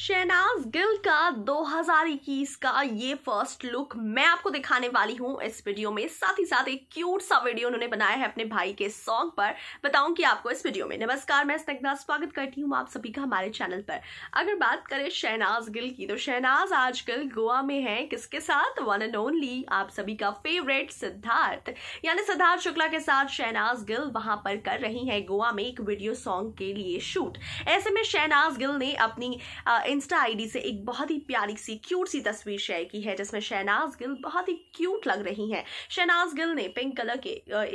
शहनाज गिल का 2021 का ये फर्स्ट लुक मैं आपको दिखाने वाली हूँ इस वीडियो में साथ ही साथ एक क्यूट सा वीडियो उन्होंने बनाया है अपने भाई के सॉन्ग पर कि आपको इस वीडियो में नमस्कार मैं स्नग्धा स्वागत करती हूँ आप सभी का हमारे चैनल पर अगर बात करें शहनाज गिल की तो शहनाज आजकल गोवा में है किसके साथ वन एंड ओनली आप सभी का फेवरेट सिद्धार्थ यानी सिद्धार्थ शुक्ला के साथ शहनाज गिल वहां पर कर रही है गोवा में एक वीडियो सॉन्ग के लिए शूट ऐसे में शहनाज गिल ने अपनी इंस्टा आईडी से एक बहुत ही प्यारी सी क्यूट सी तस्वीर शेयर की है जिसमें शहनाज गिल बहुत ही क्यूट लग रही हैं शहनाज गिल ने पिंक कलर के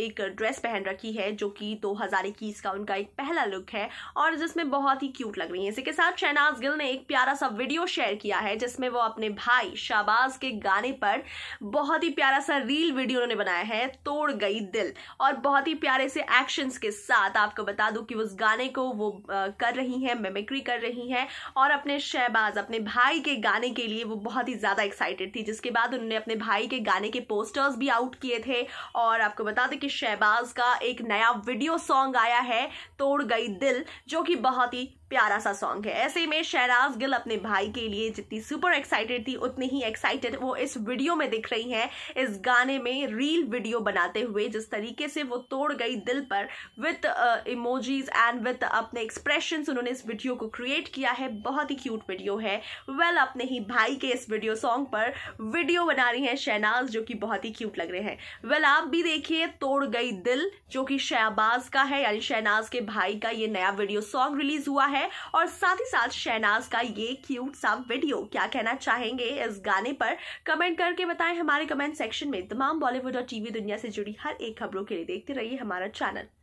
एक ड्रेस पहन रखी है जो कि दो का उनका एक पहला लुक है और जिसमें बहुत ही क्यूट लग रही है इसी के साथ शहनाज गिल ने एक प्यारा सा वीडियो शेयर किया है जिसमें वो अपने भाई शाहबाज के गाने पर बहुत ही प्यारा सा रील वीडियो उन्होंने बनाया है तोड़ गई दिल और बहुत ही प्यारे से एक्शंस के साथ आपको बता दूं कि उस गाने को वो कर रही हैं मेमिक्री कर रही हैं और अपने शहबाज अपने भाई के गाने के लिए वो बहुत ही ज़्यादा एक्साइटेड थी जिसके बाद उन्होंने अपने भाई के गाने के पोस्टर्स भी आउट किए थे और आपको बता दें कि शहबाज का एक नया वीडियो सॉन्ग आया है तोड़ गई दिल जो कि बहुत ही प्यारा सा सॉन्ग है ऐसे में शहराज गिल अपने भाई के लिए जितनी सुपर एक्साइटेड थी उतनी ही एक्साइटेड वो इस वीडियो में दिख रही हैं इस गाने में रील वीडियो बनाते हुए जिस तरीके से वो तोड़ गई दिल पर विथ इमोजीज एंड विथ अपने एक्सप्रेशन उन्होंने इस वीडियो को क्रिएट किया है बहुत ही क्यूट वीडियो है वेल well, अपने ही भाई के इस वीडियो सॉन्ग पर वीडियो बना रही हैं शहनाज जो कि बहुत ही क्यूट लग रहे हैं वेल well, आप भी देखिए तोड़ गई दिल जो कि शहबाज का है यानी शहनाज के भाई का ये नया वीडियो सॉन्ग रिलीज हुआ है और साथ ही साथ शहनाज का ये क्यूट सा वीडियो क्या कहना चाहेंगे इस गाने पर कमेंट करके बताएं हमारे कमेंट सेक्शन में तमाम बॉलीवुड और टीवी दुनिया से जुड़ी हर एक खबरों के लिए देखते रहिए हमारा चैनल